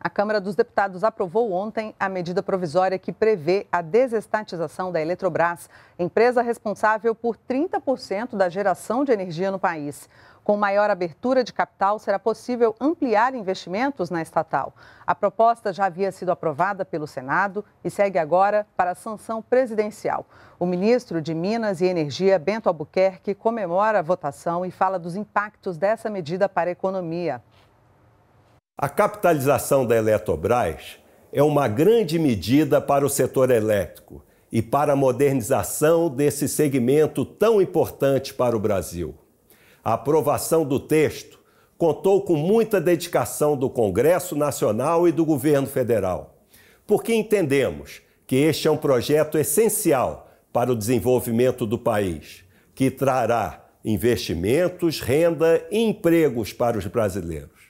A Câmara dos Deputados aprovou ontem a medida provisória que prevê a desestatização da Eletrobras, empresa responsável por 30% da geração de energia no país. Com maior abertura de capital, será possível ampliar investimentos na estatal. A proposta já havia sido aprovada pelo Senado e segue agora para a sanção presidencial. O ministro de Minas e Energia, Bento Albuquerque, comemora a votação e fala dos impactos dessa medida para a economia. A capitalização da Eletrobras é uma grande medida para o setor elétrico e para a modernização desse segmento tão importante para o Brasil. A aprovação do texto contou com muita dedicação do Congresso Nacional e do governo federal, porque entendemos que este é um projeto essencial para o desenvolvimento do país, que trará investimentos, renda e empregos para os brasileiros.